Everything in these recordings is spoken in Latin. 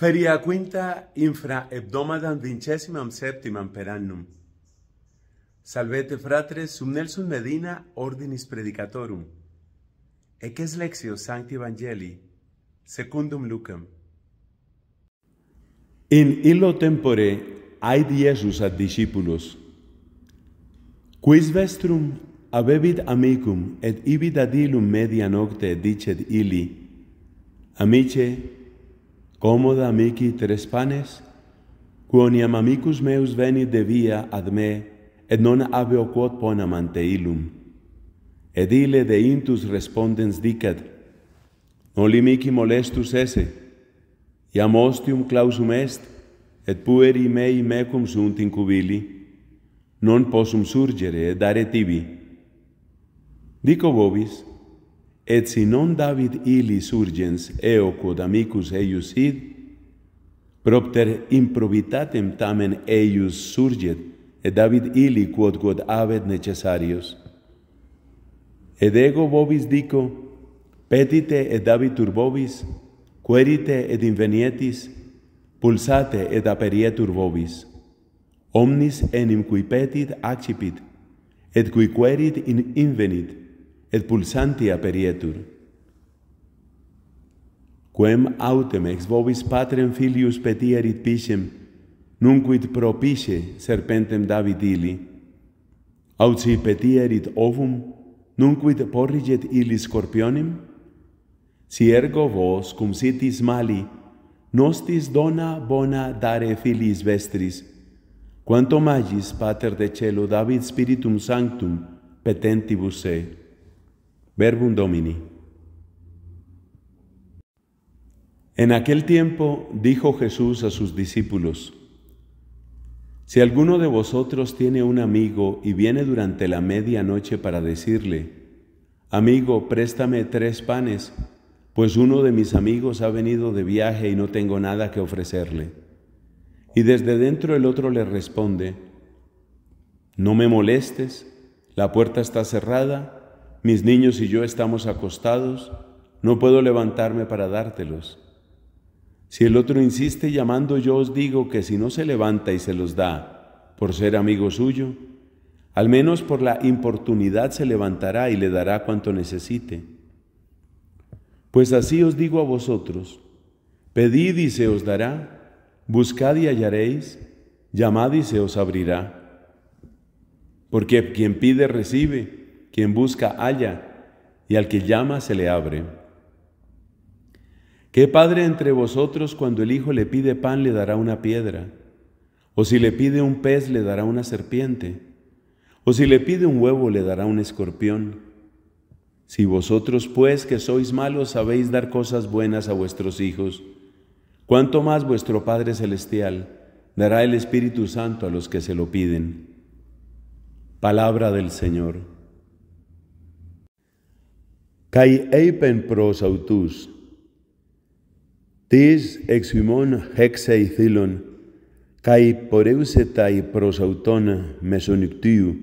Feria quinta infra hebdomadam vincesimam septimam per annum. Salvete fratres sub Nelson Medina ordinis predicatorum. Eces lexio sancti evangeli secundum lucam. In illo tempore ai diesus ad discipulos. Quis vestrum abebit amicum et ibit ad illum media nocte dicet illi. Amice, amice comoda mici tres panes, quoniam amicus meus veni de via ad me, et non habeo quod ponam ante illum. Ed ile de intus respondens dicat, non li mici molestus esse, iam ostium clausum est, et pueri mei mecum sunt incubili, non possum surgere et dare tibi. Dico vobis, et si non David illi surgens eo quod amicus eius id, propter improbitatem tamen eius surget, et David illi quod quod avet necessarios. Ed ego vobis dico, petite et David turbobis, querite et invenietis, pulsate et aperietur vobis. Omnis enim qui petit accipit, et qui querit in invenit, et pulsanti aperietur. Quem autem ex vobis patrem filius petierit pisem, nunquit propisce serpentem David ili, aut si petierit ovum, nunquit porriget ili scorpionim? Si ergo vos, cum sitis mali, nostis dona bona dare filis vestris, quanto magis pater de celo David Spiritum Sanctum petentibus se, Verbum Domini. En aquel tiempo dijo Jesús a sus discípulos, Si alguno de vosotros tiene un amigo y viene durante la medianoche para decirle, Amigo, préstame tres panes, pues uno de mis amigos ha venido de viaje y no tengo nada que ofrecerle. Y desde dentro el otro le responde, No me molestes, la puerta está cerrada mis niños y yo estamos acostados, no puedo levantarme para dártelos. Si el otro insiste llamando, yo os digo que si no se levanta y se los da, por ser amigo suyo, al menos por la importunidad se levantará y le dará cuanto necesite. Pues así os digo a vosotros, pedid y se os dará, buscad y hallaréis, llamad y se os abrirá. Porque quien pide recibe, quien busca halla, y al que llama se le abre. ¿Qué padre entre vosotros cuando el hijo le pide pan le dará una piedra? ¿O si le pide un pez le dará una serpiente? ¿O si le pide un huevo le dará un escorpión? Si vosotros pues que sois malos sabéis dar cosas buenas a vuestros hijos, ¿cuánto más vuestro Padre Celestial dará el Espíritu Santo a los que se lo piden? Palabra del Señor. καί έπεν προς αυτούς, τις εξ ημών η θύλων, καί πορεύσε τα η προς αυτών μεσονυκτίου,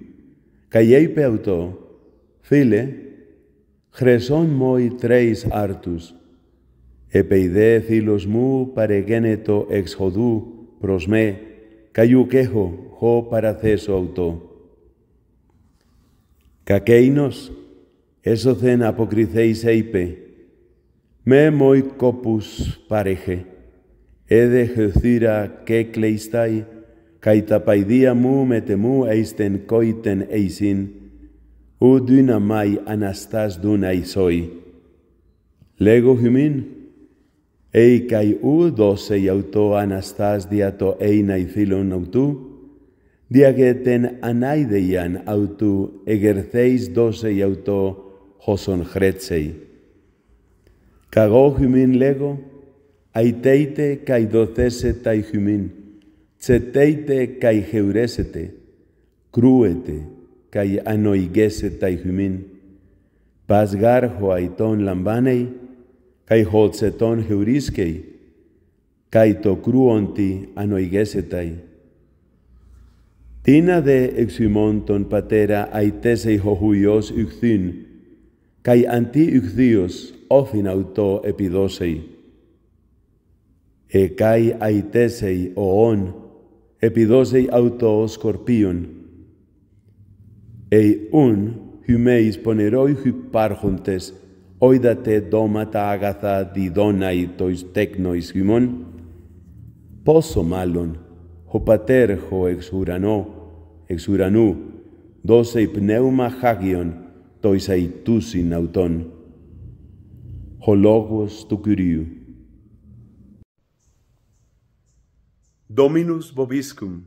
καί έπε αυτό, φίλε, χρεσόν μόι τρέις άρτους, επειδή θύλος μου παρεγένετο εξ χωδού προς με, καίου κέχω, χω παραθέσω αυτό. Κακέινος, Έσωθεν αποκριθέης είπε, «Με μοι κόπους παρέχε, έδεχε θύρα και κλειστάι, καί τα παιδεία μου με τεμού ειστεν κόητεν εισίν, ου δύναμαι αναστάς δούνα ισόι. Λέγω χυμήν, «Ει καί ου δώσε αυτο Αναστάς δια το έινα ηθήλων αυτού, δια και τεν ανάιδεϊαν αυτού εγερθέης δώσε γιαυτό οσον χρέτσεϊ. Καγό χυμήν λέγω, αιτέιτε καί τάι ηχυμήν, τσετέιτε καί χεουρέσετε, κρούετε καί τα ηχυμήν, πας γάρχο αιτών λαμβάνεϊ, καί χωτσετών χευρίσκεϊ, καί το κρούοντι τάι. Τίνα δε εξ τον πατέρα αιτέσε ηχοχουιός υχθήν, kai anti ukthios ofin auto epidosei e kai aitesei oon on epidosei auto scorpion. ei un humeis poneroi hyparchontes oidate domata agatha didonai tois technois hymon poso malon ho pater ho exuranou exuranou dosei pneuma hagion in auton, hologos tu curiu. Dominus vobiscum,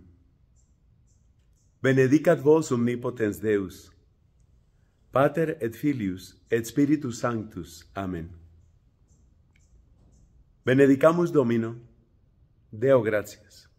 benedicat vos omnipotens Deus, Pater et Filius et Spiritus Sanctus. Amen. Benedicamus Domino, Deo gracias.